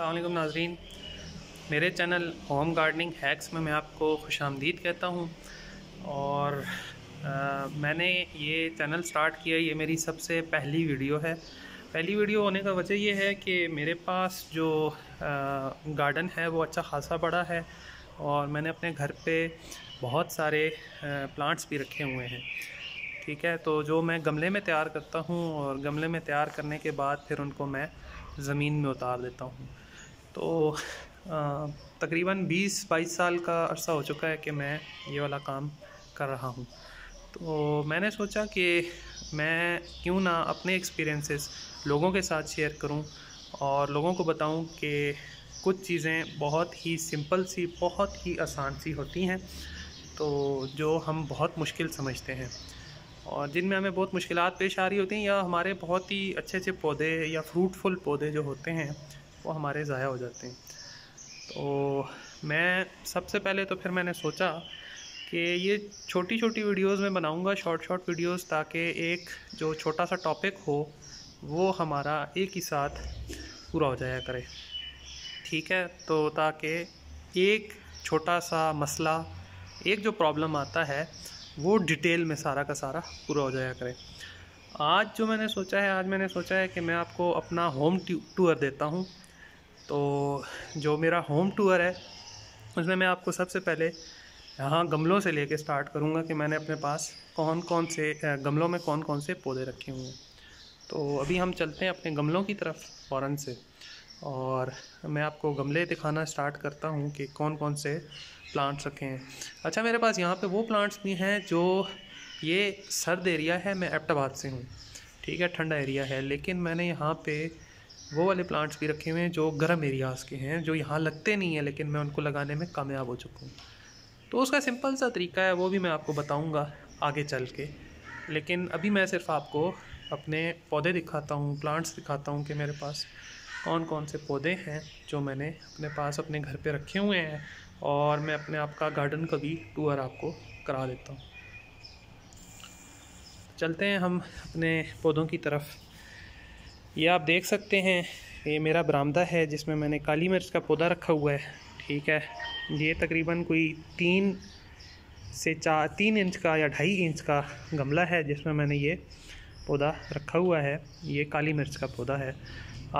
अल्लाम नाजरीन मेरे चैनल होम गार्डनिंग हैक्स में मैं आपको खुश आमदीद कहता हूँ और आ, मैंने ये चैनल स्टार्ट किया ये मेरी सबसे पहली वीडियो है पहली वीडियो होने का वजह यह है कि मेरे पास जो आ, गार्डन है वो अच्छा खासा बड़ा है और मैंने अपने घर पे बहुत सारे आ, प्लांट्स भी रखे हुए हैं ठीक है तो जो मैं गमले में तैयार करता हूँ और गमले में तैयार करने के बाद फिर उनको मैं ज़मीन में उतार देता हूँ तो तकरीबन 20-22 साल का अरसा हो चुका है कि मैं ये वाला काम कर रहा हूँ तो मैंने सोचा कि मैं क्यों ना अपने एक्सपीरियंसेस लोगों के साथ शेयर करूं और लोगों को बताऊं कि कुछ चीज़ें बहुत ही सिंपल सी बहुत ही आसान सी होती हैं तो जो हम बहुत मुश्किल समझते हैं और जिनमें हमें बहुत मुश्किल पेश आ रही होती हैं या हमारे बहुत ही अच्छे अच्छे पौधे या फ्रूटफुल पौधे जो होते हैं वो हमारे ज़ाया हो जाते हैं तो मैं सबसे पहले तो फिर मैंने सोचा कि ये छोटी छोटी वीडियोस में बनाऊंगा शॉर्ट शॉर्ट वीडियोस ताकि एक जो छोटा सा टॉपिक हो वो हमारा एक ही साथ पूरा हो जाया करे ठीक है तो ताकि एक छोटा सा मसला एक जो प्रॉब्लम आता है वो डिटेल में सारा का सारा पूरा हो जाया करे आज जो मैंने सोचा है आज मैंने सोचा है कि मैं आपको अपना होम टूर देता हूँ तो जो मेरा होम टूर है उसमें मैं आपको सबसे पहले यहाँ गमलों से लेके स्टार्ट करूँगा कि मैंने अपने पास कौन कौन से गमलों में कौन कौन से पौधे रखे हुए हैं तो अभी हम चलते हैं अपने गमलों की तरफ फ़ौर से और मैं आपको गमले दिखाना स्टार्ट करता हूँ कि कौन कौन से प्लांट्स रखे हैं अच्छा मेरे पास यहाँ पे वो प्लांट्स भी हैं जो ये सर्द एरिया है मैं एबटाबाद से हूँ ठीक है ठंडा एरिया है लेकिन मैंने यहाँ पर वो वाले प्लांट्स भी रखे हुए हैं जो गर्म एरियाज़ के हैं जो यहाँ लगते नहीं हैं लेकिन मैं उनको लगाने में कामयाब हो चुका हूँ तो उसका सिंपल सा तरीका है वो भी मैं आपको बताऊँगा आगे चल के लेकिन अभी मैं सिर्फ आपको अपने पौधे दिखाता हूँ प्लांट्स दिखाता हूँ कि मेरे पास कौन कौन से पौधे हैं जो मैंने अपने पास अपने घर पे रखे हुए हैं और मैं अपने आप का गार्डन का भी टूर आपको करा देता हूँ चलते हैं हम अपने पौधों की तरफ ये आप देख सकते हैं ये मेरा बरामदा है जिसमें मैंने काली मिर्च का पौधा रखा हुआ है ठीक है ये तकरीबन कोई तीन से चार तीन इंच का या ढाई इंच का गमला है जिसमें मैंने ये पौधा रखा हुआ है ये काली मिर्च का पौधा है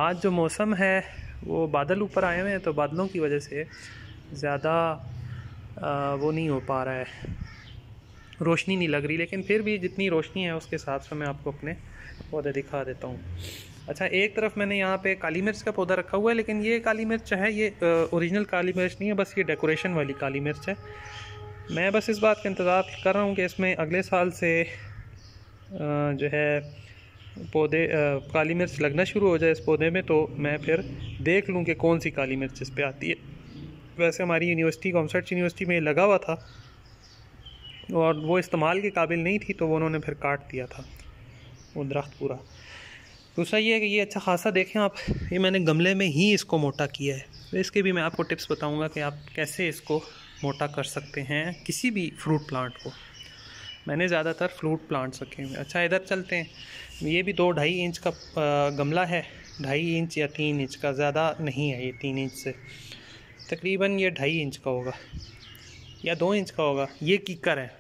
आज जो मौसम है वो बादल ऊपर आए हुए हैं तो बादलों की वजह से ज़्यादा वो नहीं हो पा रहा है रोशनी नहीं लग रही लेकिन फिर भी जितनी रोशनी है उसके हिसाब से मैं आपको अपने पौधे दिखा देता हूँ अच्छा एक तरफ मैंने यहाँ पे काली मिर्च का पौधा रखा हुआ है लेकिन ये काली मिर्च है ये ओरिजिनल काली मिर्च नहीं है बस ये डेकोरेशन वाली काली मिर्च है मैं बस इस बात का इंतज़ार कर रहा हूँ कि इसमें अगले साल से जो है पौधे काली मिर्च लगना शुरू हो जाए इस पौधे में तो मैं फिर देख लूँ कि कौन सी काली मिर्च इस पर आती है वैसे हमारी यूनिवर्सिटी कॉमसर्ट यूनिवर्सिटी में लगा हुआ था और वो इस्तेमाल के काबिल नहीं थी तो वो उन्होंने फिर काट दिया था वो दरख्त पूरा दूसरा ये है कि ये अच्छा खासा देखें आप ये मैंने गमले में ही इसको मोटा किया है तो इसके भी मैं आपको टिप्स बताऊंगा कि आप कैसे इसको मोटा कर सकते हैं किसी भी फ्रूट प्लांट को मैंने ज़्यादातर फ्रूट प्लांट्स रखे हुए अच्छा इधर चलते हैं ये भी दो ढाई इंच का गमला है ढाई इंच या तीन इंच का ज़्यादा नहीं है ये तीन इंच से तकरीबन ये ढाई इंच का होगा या दो इंच का होगा ये कीकर है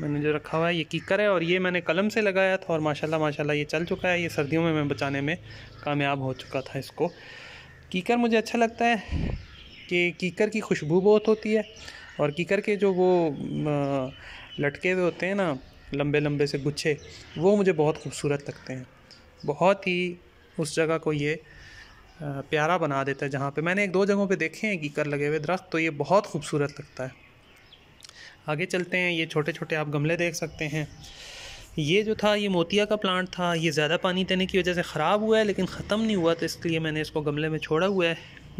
मैंने जो रखा हुआ है ये कीकर है और ये मैंने कलम से लगाया था और माशाल्लाह माशाल्लाह ये चल चुका है ये सर्दियों में मैं बचाने में कामयाब हो चुका था इसको कीकर मुझे अच्छा लगता है कि कीकर की खुशबू बहुत होती है और कीकर के जो वो लटके हुए होते हैं ना लंबे लंबे से गुच्छे वो मुझे बहुत खूबसूरत लगते हैं बहुत ही उस जगह को ये प्यारा बना देता है जहाँ पे मैंने एक दो जगहों पे देखे हैं कीकर लगे हुए दरख्त तो ये बहुत खूबसूरत लगता है आगे चलते हैं ये छोटे छोटे आप गमले देख सकते हैं ये जो था ये मोतिया का प्लांट था ये ज़्यादा पानी देने की वजह से ख़राब हुआ है लेकिन ख़त्म नहीं हुआ तो इसलिए मैंने इसको गमले में छोड़ा हुआ है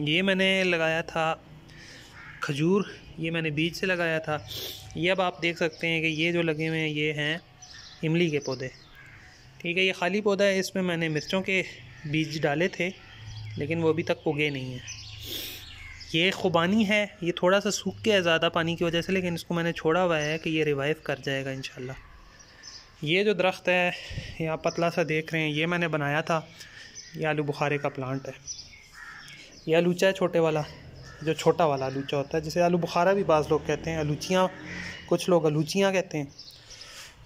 ये मैंने लगाया था खजूर ये मैंने बीज से लगाया था ये अब आप देख सकते हैं कि ये जो लगे हुए हैं ये हैं इमली के पौधे ठीक है ये खाली पौधा है इसमें मैंने मिर्चों के बीज डाले थे लेकिन वो अभी तक उगे नहीं हैं ये खुबानी है ये थोड़ा सा सूख गया है ज़्यादा पानी की वजह से लेकिन इसको मैंने छोड़ा हुआ है कि ये रिवाइव कर जाएगा इन ये जो दरख्त है ये आप पतला सा देख रहे हैं ये मैंने बनाया था ये आलू बुखारे का प्लांट है ये आलूचा है छोटे वाला जो छोटा वाला आलूचा होता है जिसे आलू बुखारा भी बाज़ लोग कहते हैं आलूचियाँ कुछ लोग आलूचियाँ कहते हैं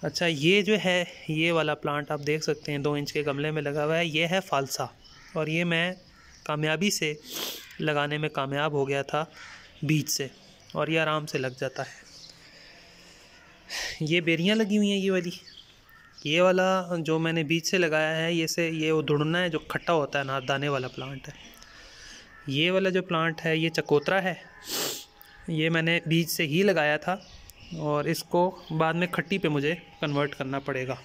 अच्छा ये जो है ये वाला प्लांट आप देख सकते हैं दो इंच के गमले में लगा हुआ है ये है फालसा और ये मैं कामयाबी से लगाने में कामयाब हो गया था बीच से और ये आराम से लग जाता है ये बेरियाँ लगी हुई हैं ये वाली ये वाला जो मैंने बीच से लगाया है ये से ये वो धुड़ना है जो खट्टा होता है ना दाने वाला प्लांट है ये वाला जो प्लांट है ये चकोतरा है ये मैंने बीज से ही लगाया था और इसको बाद में खट्टी पे मुझे कन्वर्ट करना पड़ेगा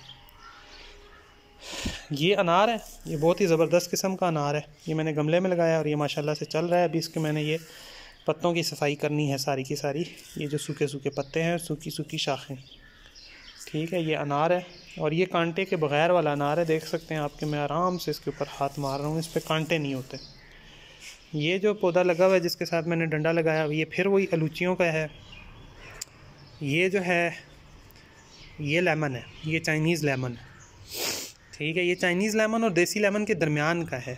ये अनार है ये बहुत ही ज़बरदस्त किस्म का अनार है ये मैंने गमले में लगाया और ये माशाल्लाह से चल रहा है अभी इसके मैंने ये पत्तों की सफाई करनी है सारी की सारी ये जो सूखे सूखे पत्ते हैं सूखी सूखी शाखें ठीक है ये अनार है और ये कांटे के बग़ैर वाला अनार है देख सकते हैं आपके मैं आराम से इसके ऊपर हाथ मार रहा हूँ इस पर कांटे नहीं होते ये जो पौधा लगा हुआ है जिसके साथ मैंने डंडा लगाया ये फिर वही अलूचियों का है ये जो है ये लेमन है ये चाइनीज़ लेमन है ठीक है ये चाइनीज़ लेमन और देसी लेमन के दरमियान का है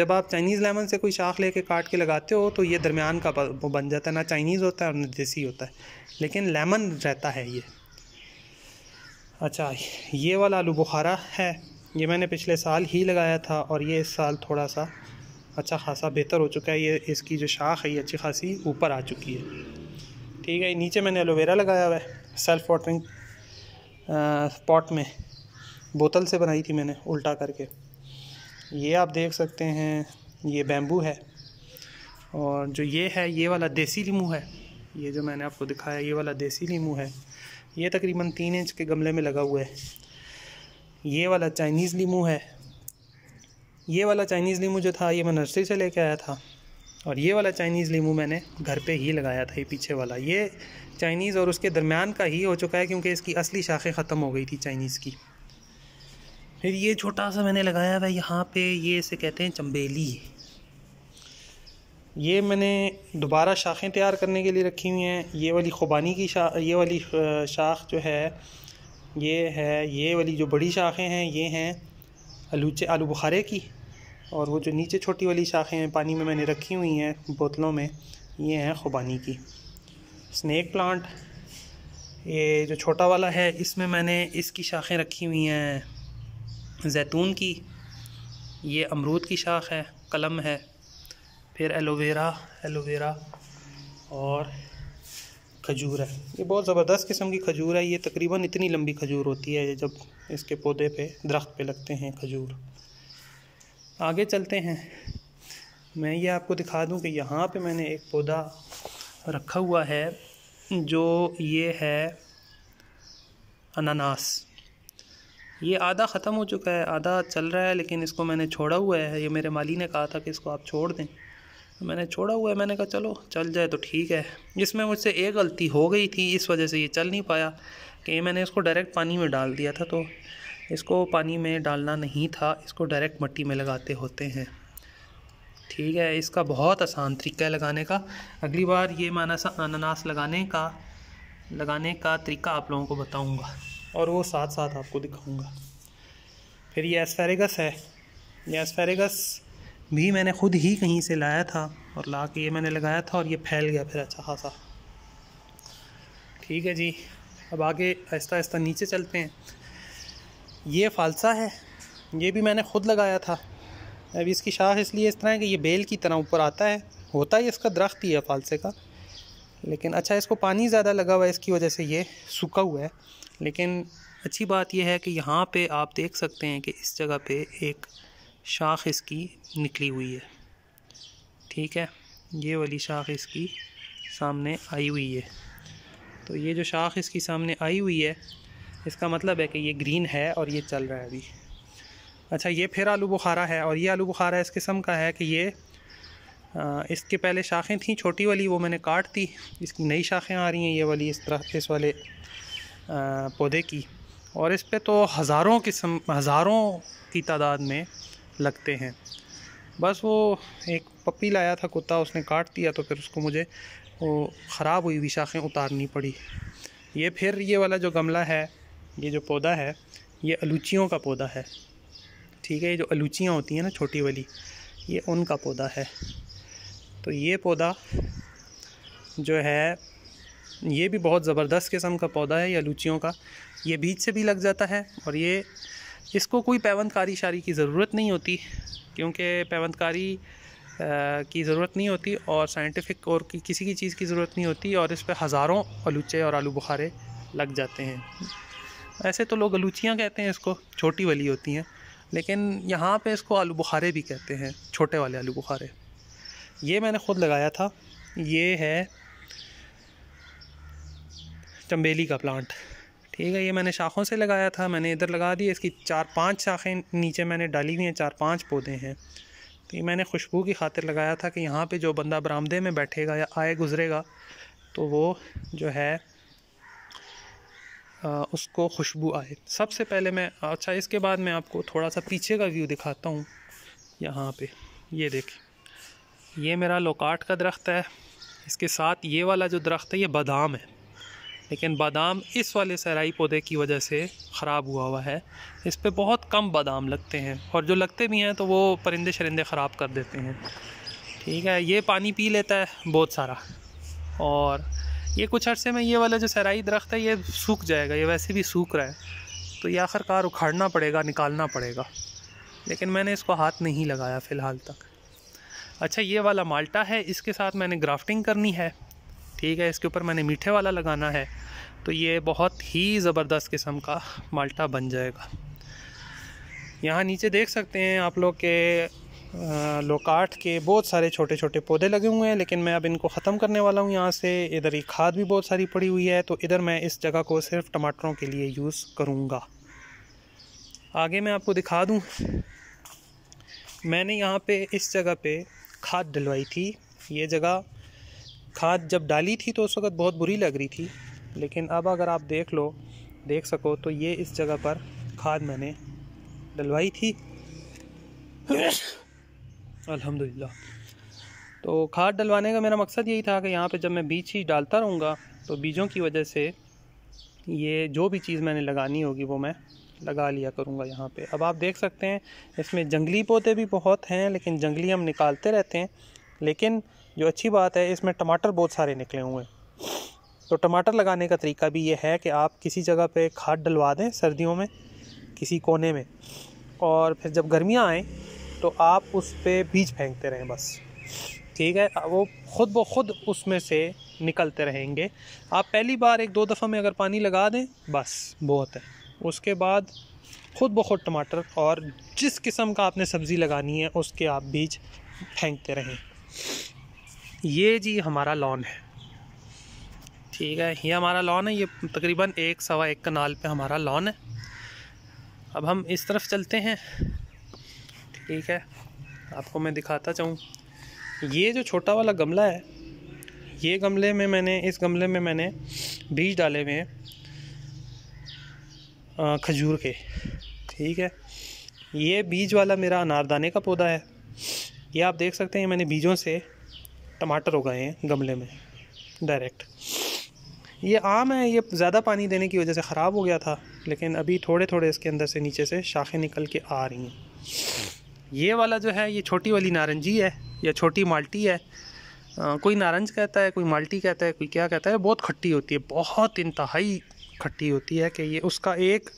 जब आप चाइनीज़ लेमन से कोई शाख लेके काट के लगाते हो तो ये दरमियान का वो बन जाता है ना चाइनीज़ होता है और ना देसी होता है लेकिन लेमन रहता है ये अच्छा ये वाला आलू बुखारा है ये मैंने पिछले साल ही लगाया था और ये इस साल थोड़ा सा अच्छा खासा बेहतर हो चुका है ये इसकी जो शाख है ये अच्छी खासी ऊपर आ चुकी है ठीक है नीचे मैंने एलोवेरा लगाया हुआ है सेल्फ वाटरिंग पॉट में बोतल से बनाई थी मैंने उल्टा करके ये आप देख सकते हैं ये बैम्बू है और जो ये है ये वाला देसी लीमू है ये जो मैंने आपको दिखाया ये वाला देसी लीमू है ये तकरीबन तीन इंच के गमले में लगा हुआ है ये वाला चाइनीज़ लीमू है ये वाला चाइनीज़ लीमू जो था ये मैं नर्सरी से लेके आया था और ये वाला चाइनीज़ लीमू मैंने घर पे ही लगाया था ये पीछे वाला ये चाइनीज़ और उसके दरमियान का ही हो चुका है क्योंकि इसकी असली शाखें ख़त्म हो गई थी चाइनीज़ की फिर ये छोटा सा मैंने लगाया हुआ यहाँ पे ये इसे कहते हैं चम्बेली ये मैंने दोबारा शाखें तैयार करने के लिए रखी हुई हैं ये वाली खुबानी की शाख ये वाली शाख जो है ये है ये वाली जो बड़ी शाखें हैं ये हैं आलूचे आलू बुखारे की और वो जो नीचे छोटी वाली शाखें हैं पानी में मैंने रखी हुई हैं बोतलों में ये हैं खुबानी की स्नैक प्लांट ये जो छोटा वाला है इसमें मैंने इसकी शाखें रखी हुई हैं जैतून की ये अमरूद की शाख है कलम है फिर एलोवेरा एलोवेरा और खजूर है ये बहुत ज़बरदस्त किस्म की खजूर है ये तकरीबन इतनी लंबी खजूर होती है जब इसके पौधे पे दरख्त पे लगते हैं खजूर आगे चलते हैं मैं ये आपको दिखा दूं कि यहाँ पे मैंने एक पौधा रखा हुआ है जो ये है अनानास ये आधा ख़त्म हो चुका है आधा चल रहा है लेकिन इसको मैंने छोड़ा हुआ है ये मेरे माली ने कहा था कि इसको आप छोड़ दें तो मैंने छोड़ा हुआ है मैंने कहा चलो चल जाए तो ठीक है इसमें मुझसे एक गलती हो गई थी इस वजह से ये चल नहीं पाया कि मैंने इसको डायरेक्ट पानी में डाल दिया था तो इसको पानी में डालना नहीं था इसको डायरेक्ट मट्टी में लगाते होते हैं ठीक है इसका बहुत आसान तरीका है लगाने का अगली बार ये माना सा अनानास लगाने का लगाने का तरीका आप लोगों को बताऊँगा और वो साथ साथ आपको दिखाऊंगा फिर ये एस्फेरेगस है ये एस्फेरेगस भी मैंने खुद ही कहीं से लाया था और ला के ये मैंने लगाया था और ये फैल गया फिर अच्छा खासा ठीक है जी अब आगे आहिस्ता आहिस्ता नीचे चलते हैं ये फालसा है ये भी मैंने खुद लगाया था अभी इसकी शाख इसलिए इस तरह है कि ये बेल की तरह ऊपर आता है होता ही इसका दरख्त ही है फालसे का लेकिन अच्छा इसको पानी ज़्यादा लगा हुआ है इसकी वजह से ये सूखा हुआ है लेकिन अच्छी बात यह है कि यहाँ पे आप देख सकते हैं कि इस जगह पे एक शाख इसकी निकली हुई है ठीक है ये वाली शाख इसकी सामने आई हुई है तो ये जो शाख इसकी सामने आई हुई है इसका मतलब है कि ये ग्रीन है और ये चल रहा है अभी अच्छा ये फिर आलू बुखारा है और ये आलू बुखारा इस किस्म का है कि ये आ, इसके पहले शाखें थी छोटी वाली वो मैंने काट दी इसकी नई शाखें आ रही हैं ये वाली इस तरह इस वाले पौधे की और इस पे तो हज़ारों किस्म हज़ारों की तादाद में लगते हैं बस वो एक पपी लाया था कुत्ता उसने काट दिया तो फिर उसको मुझे वो ख़राब हुई हुई शाखें उतारनी पड़ी ये फिर ये वाला जो गमला है ये जो पौधा है ये अलूचियों का पौधा है ठीक है ये जो अलूचियाँ होती हैं ना छोटी वाली ये उनका पौधा है तो ये पौधा जो है ये भी बहुत ज़बरदस्त किस्म का पौधा है या लूचियों का ये बीज से भी लग जाता है और ये इसको कोई पैवंतकारी शारी की ज़रूरत नहीं होती क्योंकि पैवंतकारी की ज़रूरत नहीं होती और साइंटिफिक और कि, किसी की चीज़ की ज़रूरत नहीं होती और इस पर हज़ारों आलूचे और आलू बुखारे लग जाते हैं ऐसे तो लोग आलूचियाँ कहते हैं इसको छोटी वाली होती हैं लेकिन यहाँ पे इसको आलू बुखारे भी कहते हैं छोटे वाले आलू बुखारे ये मैंने ख़ुद लगाया था ये है चम्बेली का प्लांट ठीक है ये मैंने शाखों से लगाया था मैंने इधर लगा दी इसकी चार पांच शाखें नीचे मैंने डाली हुई हैं चार पांच पौधे हैं तो ये मैंने खुशबू की खातिर लगाया था कि यहाँ पे जो बंदा बरामदे में बैठेगा या आए गुज़रेगा तो वो जो है आ, उसको खुशबू आए सबसे पहले मैं अच्छा इसके बाद मैं आपको थोड़ा सा पीछे का व्यू दिखाता हूँ यहाँ पे ये देखिए ये मेरा लोकाट का दरख्त है इसके साथ ये वाला जो दरख्त है ये बादाम है लेकिन बादाम इस वाले सराई पौधे की वजह से ख़राब हुआ हुआ है इस पर बहुत कम बादाम लगते हैं और जो लगते भी हैं तो वो परिंदे शरिंदे ख़राब कर देते हैं ठीक है ये पानी पी लेता है बहुत सारा और ये कुछ अरसे में ये वाला जो सराई दरख्त है ये सूख जाएगा ये वैसे भी सूख रहा है तो ये आखिरकार उखाड़ना पड़ेगा निकालना पड़ेगा लेकिन मैंने इसको हाथ नहीं लगाया फ़िलहाल तक अच्छा ये वाला माल्टा है इसके साथ मैंने ग्राफ्टिंग करनी है ठीक है इसके ऊपर मैंने मीठे वाला लगाना है तो ये बहुत ही ज़बरदस्त किस्म का माल्टा बन जाएगा यहाँ नीचे देख सकते हैं आप लोग के लोकाट के बहुत सारे छोटे छोटे पौधे लगे हुए हैं लेकिन मैं अब इनको ख़त्म करने वाला हूँ यहाँ से इधर ये खाद भी बहुत सारी पड़ी हुई है तो इधर मैं इस जगह को सिर्फ टमाटरों के लिए यूज़ करूँगा आगे मैं आपको दिखा दूँ मैंने यहाँ पे इस जगह पे खाद डलवाई थी ये जगह खाद जब डाली थी तो उस वक्त बहुत बुरी लग रही थी लेकिन अब अगर आप देख लो देख सको तो ये इस जगह पर खाद मैंने डलवाई थी अल्हम्दुलिल्लाह तो खाद डलवाने का मेरा मकसद यही था कि यहाँ पे जब मैं बीज ही डालता रहूँगा तो बीजों की वजह से ये जो भी चीज़ मैंने लगानी होगी वो मैं लगा लिया करूँगा यहाँ पे अब आप देख सकते हैं इसमें जंगली पौधे भी बहुत हैं लेकिन जंगली हम निकालते रहते हैं लेकिन जो अच्छी बात है इसमें टमाटर बहुत सारे निकले हुए हैं तो टमाटर लगाने का तरीका भी ये है कि आप किसी जगह पे खाद डलवा दें सर्दियों में किसी कोने में और फिर जब गर्मियाँ आएँ तो आप उस पर बीज फेंकते रहें बस ठीक है वो खुद ब खुद उसमें से निकलते रहेंगे आप पहली बार एक दो दफ़ा में अगर पानी लगा दें बस बहुत है उसके बाद खुद ब खुद टमाटर और जिस किस्म का आपने सब्ज़ी लगानी है उसके आप बीज फेंकते रहें ये जी हमारा लॉन है ठीक है ये हमारा लॉन है ये तकरीबन एक सवा एक कनाल पे हमारा लॉन है अब हम इस तरफ चलते हैं ठीक है आपको मैं दिखाता चाहूँ ये जो छोटा वाला गमला है ये गमले में मैंने इस गमले में मैंने बीज डाले हुए हैं खजूर के ठीक है ये बीज वाला मेरा अनारदाने का पौधा है ये आप देख सकते हैं मैंने बीजों से टमाटर हो गए हैं गमले में डायरेक्ट ये आम है ये ज़्यादा पानी देने की वजह से ख़राब हो गया था लेकिन अभी थोड़े थोड़े इसके अंदर से नीचे से शाखें निकल के आ रही हैं ये वाला जो है ये छोटी वाली नारंगी है या छोटी माल्टी है आ, कोई नारंज कहता है कोई माल्टी कहता है कोई क्या कहता है बहुत खट्टी होती है बहुत इंतहाई खट्टी होती है कि ये उसका एक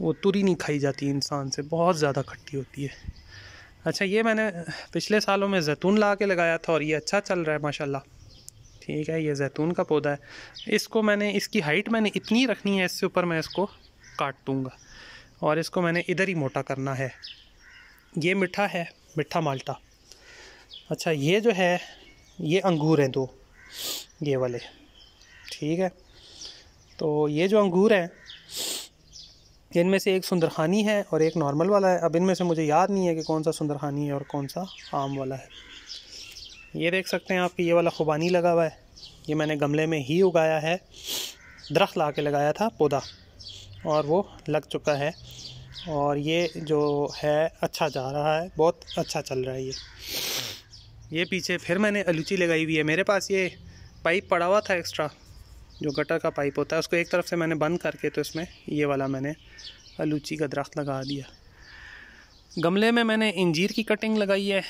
वो तुरी नहीं खाई जाती इंसान से बहुत ज़्यादा खट्टी होती है अच्छा ये मैंने पिछले सालों में जैतून ला के लगाया था और ये अच्छा चल रहा है माशाल्लाह ठीक है ये जैतून का पौधा है इसको मैंने इसकी हाइट मैंने इतनी रखनी है इससे ऊपर मैं इसको काट दूँगा और इसको मैंने इधर ही मोटा करना है ये मिठा है मिठा माल्टा अच्छा ये जो है ये अंगूर हैं दो ये वाले ठीक है तो ये जो अंगूर हैं इनमें से एक सुंदरखानी है और एक नॉर्मल वाला है अब इनमें से मुझे याद नहीं है कि कौन सा सुंदरखानी है और कौन सा आम वाला है ये देख सकते हैं आप कि ये वाला खुबानी लगा हुआ है ये मैंने गमले में ही उगाया है दरख्त ला के लगाया था पौधा और वो लग चुका है और ये जो है अच्छा जा रहा है बहुत अच्छा चल रहा है ये ये पीछे फिर मैंने अलूची लगाई हुई है मेरे पास ये पाइप पड़ा हुआ था एक्स्ट्रा जो गटर का पाइप होता है उसको एक तरफ से मैंने बंद करके तो इसमें ये वाला मैंने लूची का दरख्त लगा दिया गमले में मैंने इंजीर की कटिंग लगाई है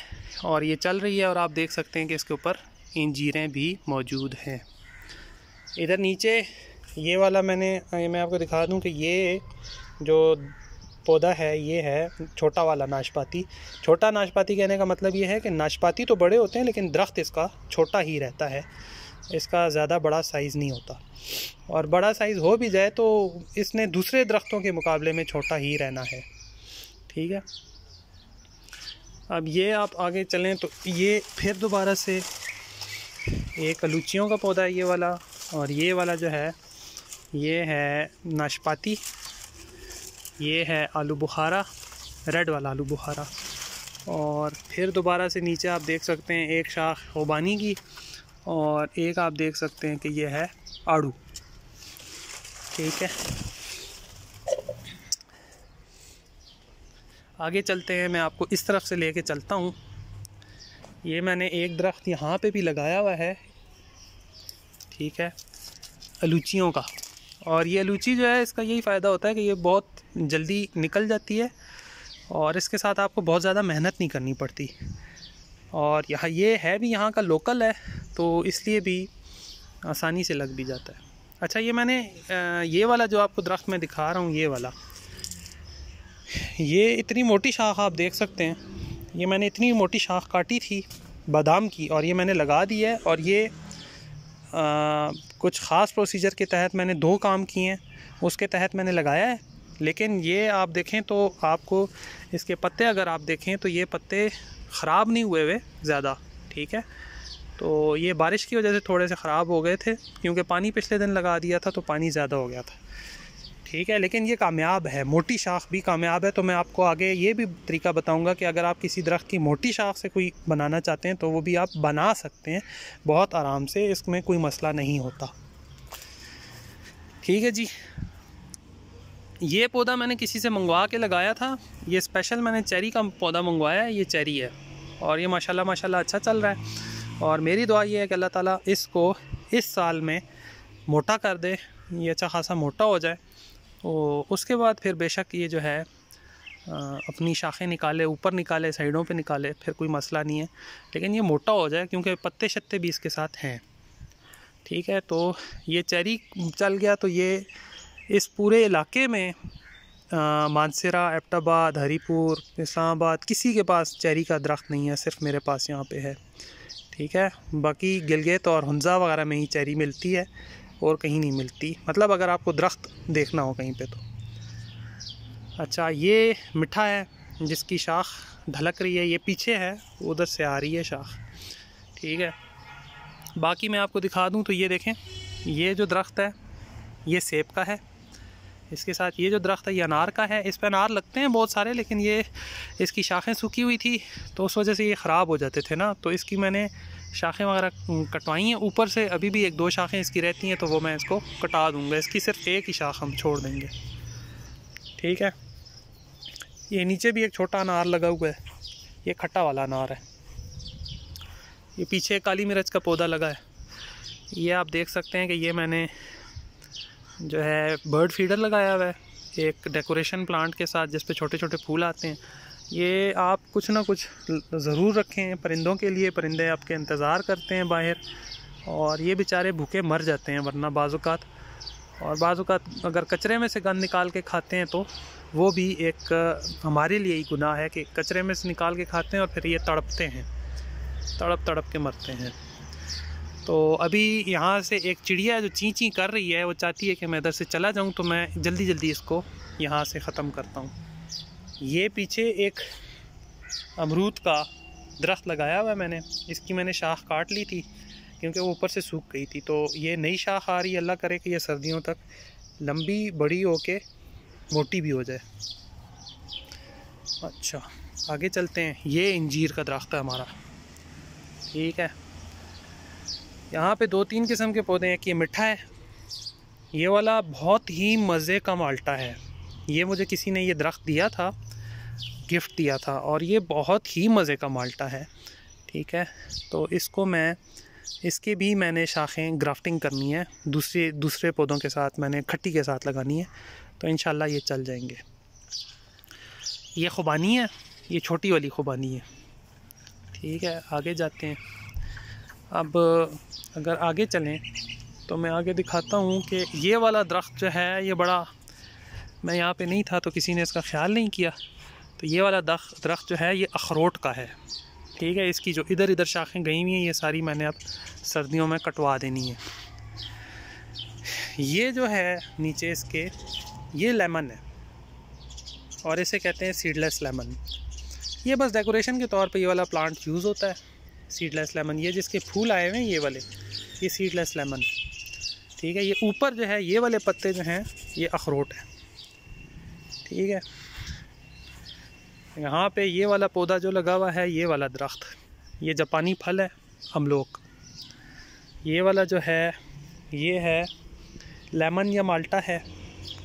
और ये चल रही है और आप देख सकते हैं कि इसके ऊपर इंजीरें भी मौजूद हैं इधर नीचे ये वाला मैंने ये मैं आपको दिखा दूं कि ये जो पौधा है ये है छोटा वाला नाशपाती छोटा नाशपाती कहने का मतलब ये है कि नाशपाती तो बड़े होते हैं लेकिन दरख्त इसका छोटा ही रहता है इसका ज़्यादा बड़ा साइज़ नहीं होता और बड़ा साइज़ हो भी जाए तो इसने दूसरे दरख्तों के मुकाबले में छोटा ही रहना है ठीक है अब ये आप आगे चलें तो ये फिर दोबारा से ये कलूचियों का पौधा है ये वाला और ये वाला जो है ये है नाशपाती ये है आलू बुखारा रेड वाला आलू बुखारा और फिर दोबारा से नीचे आप देख सकते हैं एक शाख होबानी की और एक आप देख सकते हैं कि ये है आड़ू ठीक है आगे चलते हैं मैं आपको इस तरफ से लेके चलता हूँ ये मैंने एक दरख्त यहाँ पे भी लगाया हुआ है ठीक है अलूचियों का और ये अलूची जो है इसका यही फ़ायदा होता है कि ये बहुत जल्दी निकल जाती है और इसके साथ आपको बहुत ज़्यादा मेहनत नहीं करनी पड़ती और यहाँ ये है भी यहाँ का लोकल है तो इसलिए भी आसानी से लग भी जाता है अच्छा ये मैंने ये वाला जो आपको दरख्त मैं दिखा रहा हूँ ये वाला ये इतनी मोटी शाख आप देख सकते हैं ये मैंने इतनी मोटी शाख काटी थी बादाम की और ये मैंने लगा दी है और ये आ, कुछ ख़ास प्रोसीजर के तहत मैंने दो काम किए हैं उसके तहत मैंने लगाया है लेकिन ये आप देखें तो आपको इसके पत्ते अगर आप देखें तो ये पत्ते ख़राब नहीं हुए हुए ज़्यादा ठीक है तो ये बारिश की वजह से थोड़े से ख़राब हो गए थे क्योंकि पानी पिछले दिन लगा दिया था तो पानी ज़्यादा हो गया था ठीक है लेकिन ये कामयाब है मोटी शाख भी कामयाब है तो मैं आपको आगे ये भी तरीका बताऊंगा कि अगर आप किसी दरख्त की मोटी शाख से कोई बनाना चाहते हैं तो वो भी आप बना सकते हैं बहुत आराम से इसमें कोई मसला नहीं होता ठीक है जी ये पौधा मैंने किसी से मंगवा के लगाया था ये स्पेशल मैंने चेरी का पौधा मंगवाया है ये चेरी है और ये माशाल्लाह माशाल्लाह अच्छा चल रहा है और मेरी दुआ ये है कि अल्लाह ताला इसको इस साल में मोटा कर दे ये अच्छा खासा मोटा हो जाए और उसके बाद फिर बेशक ये जो है अपनी शाखें निकाले ऊपर निकाले साइडों पे निकाले फिर कोई मसला नहीं है लेकिन ये मोटा हो जाए क्योंकि पत्ते शत्ते भी इसके साथ हैं ठीक है तो ये चेरी चल गया तो ये इस पूरे इलाके में मानसरा एबटाबाद हरीपुर इस्लामाबाद किसी के पास चेरी का दरख्त नहीं है सिर्फ मेरे पास यहाँ पे है ठीक है बाकी गिलगित और हंजा वगैरह में ही चेरी मिलती है और कहीं नहीं मिलती मतलब अगर आपको दरख्त देखना हो कहीं पे तो अच्छा ये मिठा है जिसकी शाख ढलक रही है ये पीछे है उधर से आ रही है शाख ठीक है बाकी मैं आपको दिखा दूँ तो ये देखें ये जो दरख्त है ये सेब का है इसके साथ ये जो दरख्त है ये अनार का है इस पर अनार लगते हैं बहुत सारे लेकिन ये इसकी शाखें सूखी हुई थी तो उस वजह से ये ख़राब हो जाते थे ना तो इसकी मैंने शाखें वगैरह कटवाई हैं ऊपर से अभी भी एक दो शाखें इसकी रहती हैं तो वो मैं इसको कटा दूँगा इसकी सिर्फ एक ही शाख हम छोड़ देंगे ठीक है ये नीचे भी एक छोटा अनार लगा हुआ है ये खट्टा वाला अनार है ये पीछे काली मिर्च का पौधा लगा है ये आप देख सकते हैं कि ये मैंने जो है बर्ड फीडर लगाया हुआ है एक डेकोरेशन प्लांट के साथ जिस पर छोटे छोटे फूल आते हैं ये आप कुछ ना कुछ ज़रूर रखें परिंदों के लिए परिंदे आपके इंतज़ार करते हैं बाहर और ये बेचारे भूखे मर जाते हैं वरना बाज़ात और बाज़ात अगर कचरे में से गंद निकाल के खाते हैं तो वो भी एक हमारे लिए ही गुनाह है कि कचरे में से निकाल के खाते हैं और फिर ये तड़पते हैं तड़प तड़प के मरते हैं तो अभी यहाँ से एक चिड़िया जो ची ची कर रही है वो चाहती है कि मैं इधर से चला जाऊँ तो मैं जल्दी जल्दी इसको यहाँ से ख़त्म करता हूँ ये पीछे एक अमरूद का दरख्त लगाया हुआ है मैंने इसकी मैंने शाख काट ली थी क्योंकि वो ऊपर से सूख गई थी तो ये नई शाख आ रही है अल्लाह करे कि ये सर्दियों तक लंबी बड़ी हो के मोटी भी हो जाए अच्छा आगे चलते हैं ये इंजीर का दरख्त है हमारा ठीक है यहाँ पे दो तीन किस्म के पौधे हैं कि ये मिठा है ये वाला बहुत ही मज़े का माल्टा है ये मुझे किसी ने ये दरख्त दिया था गिफ्ट दिया था और ये बहुत ही मज़े का माल्टा है ठीक है तो इसको मैं इसके भी मैंने शाखें ग्राफ्टिंग करनी है दूसरे दूसरे पौधों के साथ मैंने खट्टी के साथ लगानी है तो इन ये चल जाएंगे ये खुबानी है ये छोटी वाली खुबानी है ठीक है आगे जाते हैं अब अगर आगे चलें तो मैं आगे दिखाता हूँ कि ये वाला दरख्त जो है ये बड़ा मैं यहाँ पे नहीं था तो किसी ने इसका ख्याल नहीं किया तो ये वाला दरख्त जो है ये अखरोट का है ठीक है इसकी जो इधर इधर शाखें गई हुई हैं ये सारी मैंने अब सर्दियों में कटवा देनी है ये जो है नीचे इसके ये लेमन है और इसे कहते हैं सीडलेस लेमन ये बस डेकोरेशन के तौर पे ये वाला प्लांट यूज़ होता है सीडलेस लेमन ये जिसके फूल आए हुए हैं ये वाले ये सीडलेस लेमन ठीक है ये ऊपर जो है ये वाले पत्ते जो हैं ये अखरोट है ठीक है यहाँ पे ये वाला पौधा जो लगा हुआ है ये वाला दरख्त ये जापानी फल है हम लोग ये वाला जो है ये है लेमन या माल्टा है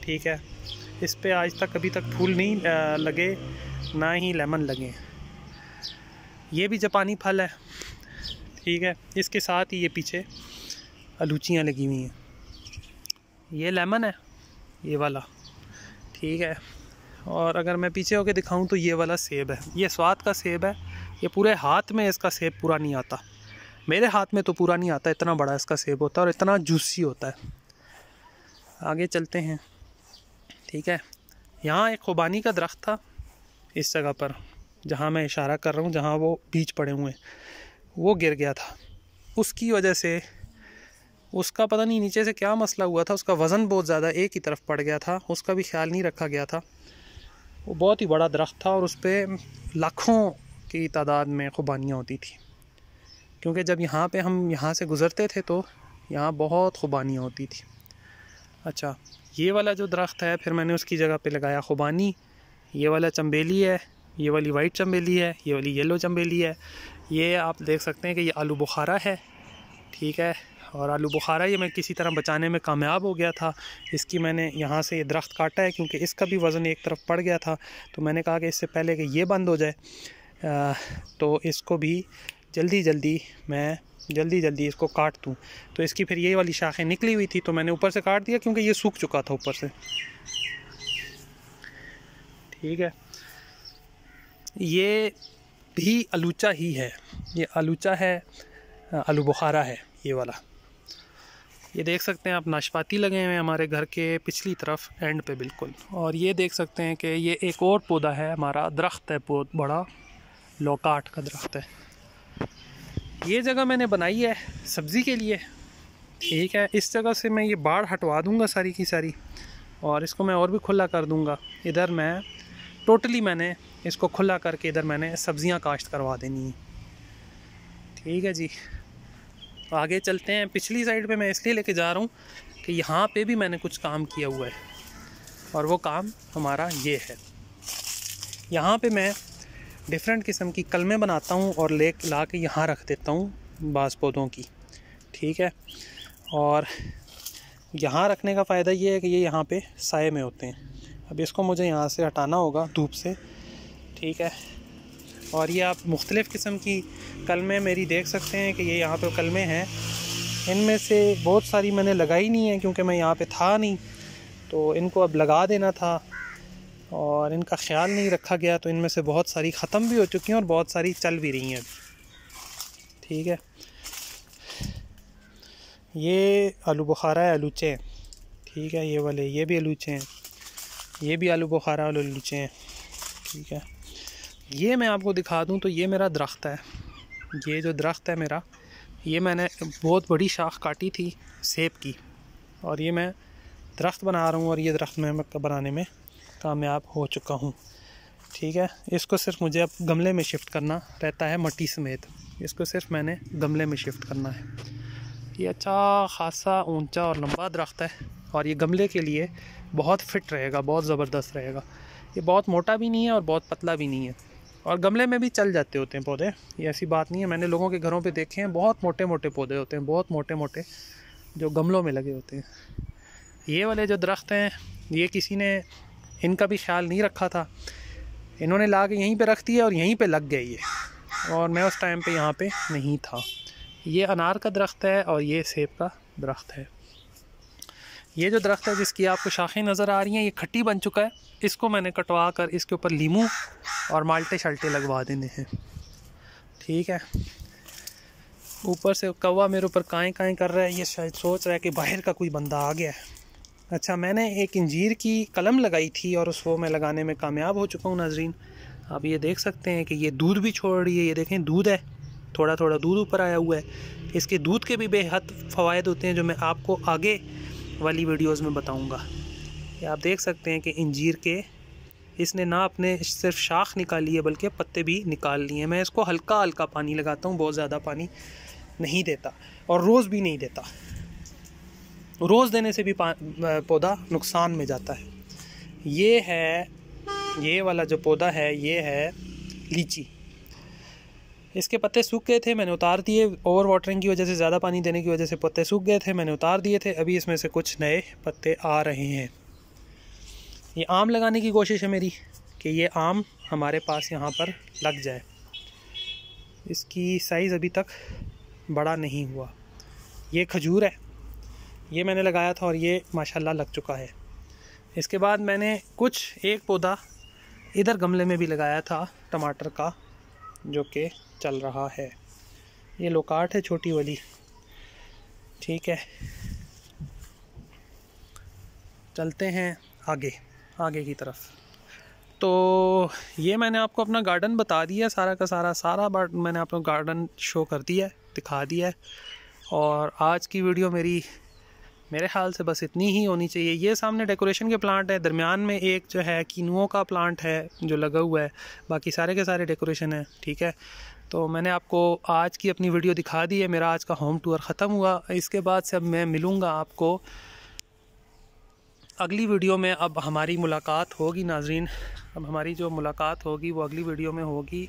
ठीक है इस पर आज तक अभी तक फूल नहीं लगे ना ही लेमन लगे ये भी जापानी फल है ठीक है इसके साथ ही ये पीछे आलूचियाँ लगी हुई हैं ये लेमन है ये वाला ठीक है और अगर मैं पीछे होके दिखाऊं तो ये वाला सेब है ये स्वाद का सेब है ये पूरे हाथ में इसका सेब पूरा नहीं आता मेरे हाथ में तो पूरा नहीं आता इतना बड़ा इसका सेब होता है और इतना जूसी होता है आगे चलते हैं ठीक है यहाँ एक खुबानी का दरख्त था इस जगह पर जहाँ मैं इशारा कर रहा हूँ जहाँ वो बीच पड़े हुए हैं वो गिर गया था उसकी वजह से उसका पता नहीं नीचे से क्या मसला हुआ था उसका वज़न बहुत ज़्यादा एक ही तरफ पड़ गया था उसका भी ख्याल नहीं रखा गया था वो बहुत ही बड़ा दरख्त था और उस पर लाखों की तादाद में खुबानियाँ होती थी क्योंकि जब यहाँ पे हम यहाँ से गुज़रते थे तो यहाँ बहुत खुबानियाँ होती थी अच्छा ये वाला जो दरख्त है फिर मैंने उसकी जगह पे लगाया खुबानी ये वाला चम्बेली है ये वाली वाइट चम्बेली है ये वाली येलो चम्बेली है ये आप देख सकते हैं कि ये आलू बुखारा है ठीक है और आलू बुखारा ये मैं किसी तरह बचाने में कामयाब हो गया था इसकी मैंने यहाँ से ये दरख्त काटा है क्योंकि इसका भी वज़न एक तरफ पड़ गया था तो मैंने कहा कि इससे पहले कि ये बंद हो जाए आ, तो इसको भी जल्दी जल्दी मैं जल्दी जल्दी इसको काट दूँ तो इसकी फिर ये वाली शाखें निकली हुई थी तो मैंने ऊपर से काट दिया क्योंकि ये सूख चुका था ऊपर से ठीक है ये भी आलूचा ही है ये आलूचा है आलू बुखारा है ये वाला ये देख सकते हैं आप नाशपाती लगे हुए हैं हमारे घर के पिछली तरफ एंड पे बिल्कुल और ये देख सकते हैं कि ये एक और पौधा है हमारा दरख्त है बहुत बड़ा लोकाट का दरख्त है ये जगह मैंने बनाई है सब्ज़ी के लिए ठीक है इस जगह से मैं ये बाढ़ हटवा दूँगा सारी की सारी और इसको मैं और भी खुला कर दूँगा इधर मैं टोटली मैंने इसको खुला करके इधर मैंने सब्ज़ियाँ काश्त करवा देनी है ठीक है जी आगे चलते हैं पिछली साइड पे मैं इसलिए लेके जा रहा हूँ कि यहाँ पे भी मैंने कुछ काम किया हुआ है और वो काम हमारा ये है यहाँ पे मैं डिफरेंट किस्म की कलमें बनाता हूँ और ले ला के यहाँ रख देता हूँ बाँस पौधों की ठीक है और यहाँ रखने का फ़ायदा ये है कि ये यहाँ पे साय में होते हैं अब इसको मुझे यहाँ से हटाना होगा धूप से ठीक है और ये आप मुख्तलिफ़ किस्म की कलमे मेरी देख सकते हैं कि ये यहाँ पर कलमें हैं इनमें से बहुत सारी मैंने लगाई नहीं है क्योंकि मैं यहाँ पर था नहीं तो इनको अब लगा देना था और इनका ख्याल नहीं रखा गया तो इनमें से बहुत सारी ख़त्म भी हो चुकी हैं और बहुत सारी चल भी रही हैं ठीक है ये आलू बुखारा है आलूचे ठीक है ये वाले ये भी आलूचे हैं ये भी आलू बुखारा वाले लीचे हैं ठीक है ये मैं आपको दिखा दूँ तो ये मेरा दरख्त है ये जो दरख्त है मेरा ये मैंने बहुत बड़ी शाख काटी थी सेब की और ये मैं दरख्त बना रहा हूँ और ये दरख्त मैं बनाने में कामयाब हो चुका हूँ ठीक है इसको सिर्फ मुझे अब गमले में शिफ्ट करना रहता है मट्टी समेत इसको सिर्फ मैंने गमले में शिफ्ट करना है ये अच्छा खासा ऊंचा और लंबा दरख्त है और ये गमले के लिए बहुत फिट रहेगा बहुत ज़बरदस्त रहेगा ये बहुत मोटा भी नहीं है और बहुत पतला भी नहीं है और गमले में भी चल जाते होते हैं पौधे ये ऐसी बात नहीं है मैंने लोगों के घरों पे देखे हैं बहुत मोटे मोटे पौधे होते हैं बहुत मोटे मोटे जो गमलों में लगे होते हैं ये वाले जो दरख्त हैं ये किसी ने इनका भी ख्याल नहीं रखा था इन्होंने ला के यहीं पर रख दिया और यहीं पर लग गए ये और मैं उस टाइम पर यहाँ पर नहीं था ये अनार का दरख्त है और ये सेब का दरख्त है ये जो दरख्त है जिसकी आपको शाखें नज़र आ रही हैं ये खट्टी बन चुका है इसको मैंने कटवा कर इसके ऊपर लीमू और माल्टे शल्टे लगवा देने हैं ठीक है ऊपर से कौवा मेरे ऊपर काएँ काएँ कर रहा है ये शायद सोच रहा है कि बाहर का कोई बंदा आ गया है अच्छा मैंने एक इंजीर की कलम लगाई थी और उसको मैं लगाने में कामयाब हो चुका हूँ नाजरीन आप ये देख सकते हैं कि ये दूध भी छोड़ रही है ये देखें दूध है थोड़ा थोड़ा दूध ऊपर आया हुआ है इसके दूध के भी बेहद फ़वाद होते हैं जो मैं आपको आगे वाली वीडियोस में बताऊंगा ये आप देख सकते हैं कि इंजीर के इसने ना अपने सिर्फ शाख निकाली है बल्कि पत्ते भी निकाल लिए हैं मैं इसको हल्का हल्का पानी लगाता हूँ बहुत ज़्यादा पानी नहीं देता और रोज़ भी नहीं देता रोज़ देने से भी पौधा नुकसान में जाता है ये है ये वाला जो पौधा है ये है लीची इसके पत्ते सूख गए थे मैंने उतार दिए ओवर वाटरिंग की वजह से ज़्यादा पानी देने की वजह से पत्ते सूख गए थे मैंने उतार दिए थे अभी इसमें से कुछ नए पत्ते आ रहे हैं ये आम लगाने की कोशिश है मेरी कि ये आम हमारे पास यहाँ पर लग जाए इसकी साइज़ अभी तक बड़ा नहीं हुआ ये खजूर है ये मैंने लगाया था और ये माशाल्लाह लग चुका है इसके बाद मैंने कुछ एक पौधा इधर गमले में भी लगाया था टमाटर का जो कि चल रहा है ये लोकाट है छोटी वाली ठीक है चलते हैं आगे आगे की तरफ तो ये मैंने आपको अपना गार्डन बता दिया सारा का सारा सारा बट मैंने आपको गार्डन शो कर दिया दिखा दिया है और आज की वीडियो मेरी मेरे ख्याल से बस इतनी ही होनी चाहिए ये सामने डेकोरेशन के प्लांट है दरमियान में एक जो है किनुओं का प्लांट है जो लगा हुआ है बाकी सारे के सारे डेकोरेशन है ठीक है तो मैंने आपको आज की अपनी वीडियो दिखा दी है मेरा आज का होम टूर ख़त्म हुआ इसके बाद से अब मैं मिलूँगा आपको अगली वीडियो में अब हमारी मुलाकात होगी नाजरीन अब हमारी जो मुलाकात होगी वो अगली वीडियो में होगी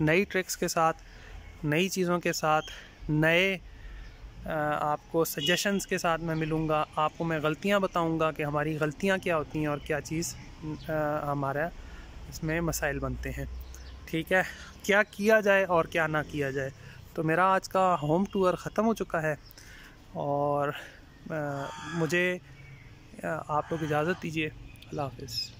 नई ट्रिक्स के साथ नई चीज़ों के साथ नए आपको सजेशंस के साथ मैं मिलूँगा आपको मैं गलतियाँ बताऊँगा कि हमारी गलतियाँ क्या होती हैं और क्या चीज़ हमारा इसमें मसाइल बनते हैं ठीक है क्या किया जाए और क्या ना किया जाए तो मेरा आज का होम टूर ख़त्म हो चुका है और आ, मुझे आप लोग इजाज़त दीजिए अल्लाह हाफिज़